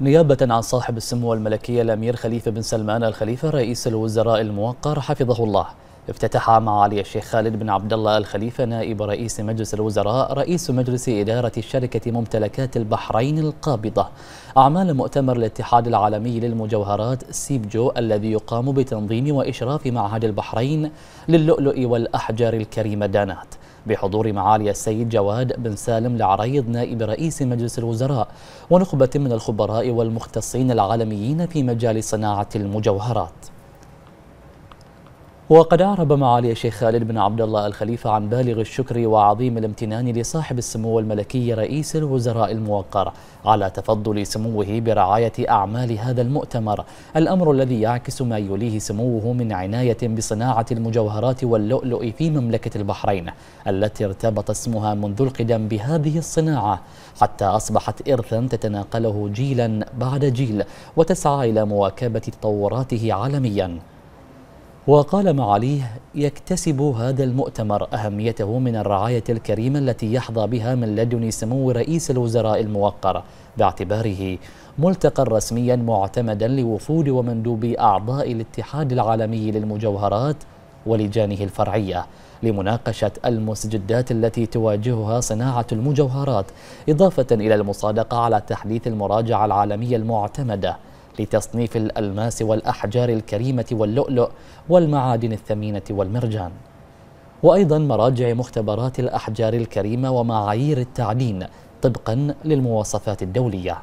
نيابة عن صاحب السمو الملكية الأمير خليفة بن سلمان الخليفة رئيس الوزراء الموقر حفظه الله افتتح معالي الشيخ خالد بن عبد الله الخليفة نائب رئيس مجلس الوزراء رئيس مجلس إدارة شركة ممتلكات البحرين القابضة أعمال مؤتمر الاتحاد العالمي للمجوهرات سيبجو الذي يقام بتنظيم وإشراف معهد البحرين للؤلؤ والأحجار الكريمة دانات بحضور معالي السيد جواد بن سالم لعريض نائب رئيس مجلس الوزراء ونخبة من الخبراء والمختصين العالميين في مجال صناعة المجوهرات وقد أعرب معالي الشيخ خالد بن عبد الله الخليفة عن بالغ الشكر وعظيم الامتنان لصاحب السمو الملكي رئيس الوزراء الموقر على تفضل سموه برعاية أعمال هذا المؤتمر الأمر الذي يعكس ما يوليه سموه من عناية بصناعة المجوهرات واللؤلؤ في مملكة البحرين التي ارتبط اسمها منذ القدم بهذه الصناعة حتى أصبحت إرثا تتناقله جيلا بعد جيل وتسعى إلى مواكبة تطوراته عالمياً وقال معاليه يكتسب هذا المؤتمر أهميته من الرعاية الكريمة التي يحظى بها من لدن سمو رئيس الوزراء الموقر باعتباره ملتقى رسميا معتمدا لوفود ومندوب أعضاء الاتحاد العالمي للمجوهرات ولجانه الفرعية لمناقشة المسجدات التي تواجهها صناعة المجوهرات إضافة إلى المصادقة على تحديث المراجعة العالمية المعتمدة لتصنيف الألماس والأحجار الكريمة واللؤلؤ والمعادن الثمينة والمرجان وأيضا مراجع مختبرات الأحجار الكريمة ومعايير التعدين طبقا للمواصفات الدولية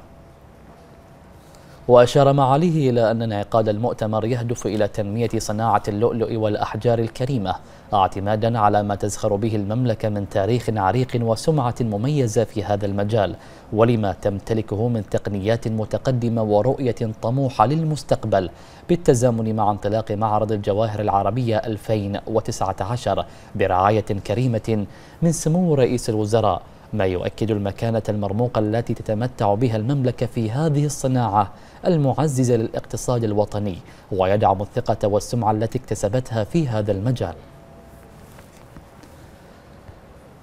وأشار معاليه إلى أن انعقاد المؤتمر يهدف إلى تنمية صناعة اللؤلؤ والأحجار الكريمة اعتمادا على ما تزخر به المملكة من تاريخ عريق وسمعة مميزة في هذا المجال ولما تمتلكه من تقنيات متقدمة ورؤية طموحة للمستقبل بالتزامن مع انطلاق معرض الجواهر العربية 2019 برعاية كريمة من سمو رئيس الوزراء ما يؤكد المكانة المرموقة التي تتمتع بها المملكة في هذه الصناعة المعززة للاقتصاد الوطني ويدعم الثقة والسمعة التي اكتسبتها في هذا المجال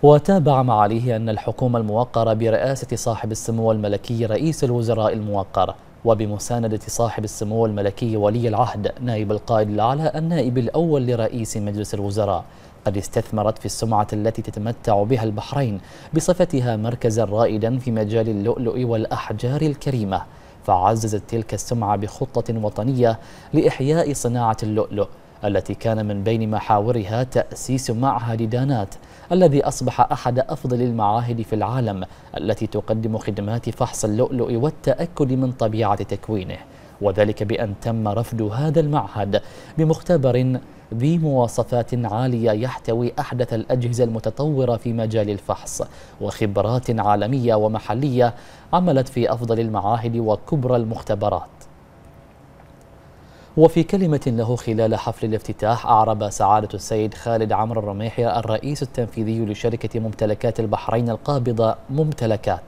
وتابع معاليه أن الحكومة الموقرة برئاسة صاحب السمو الملكي رئيس الوزراء الموقر وبمساندة صاحب السمو الملكي ولي العهد نائب القائد الأعلى النائب الأول لرئيس مجلس الوزراء قد استثمرت في السمعة التي تتمتع بها البحرين بصفتها مركزا رائدا في مجال اللؤلؤ والأحجار الكريمة فعززت تلك السمعة بخطة وطنية لإحياء صناعة اللؤلؤ التي كان من بين محاورها تأسيس معهد دانات الذي أصبح أحد أفضل المعاهد في العالم التي تقدم خدمات فحص اللؤلؤ والتأكد من طبيعة تكوينه وذلك بأن تم رفد هذا المعهد بمختبر ذي مواصفات عالية يحتوي أحدث الأجهزة المتطورة في مجال الفحص وخبرات عالمية ومحلية عملت في أفضل المعاهد وكبرى المختبرات وفي كلمة له خلال حفل الافتتاح أعرب سعادة السيد خالد عمرو الرميحي الرئيس التنفيذي لشركة ممتلكات البحرين القابضة ممتلكات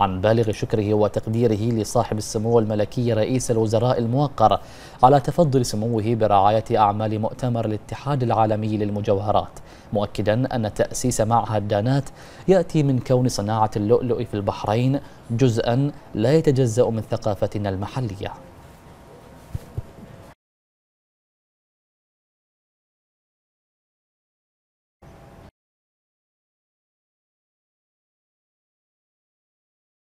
عن بالغ شكره وتقديره لصاحب السمو الملكي رئيس الوزراء الموقر على تفضل سموه برعاية أعمال مؤتمر الاتحاد العالمي للمجوهرات مؤكدا أن تأسيس معهد دانات يأتي من كون صناعة اللؤلؤ في البحرين جزءا لا يتجزأ من ثقافتنا المحلية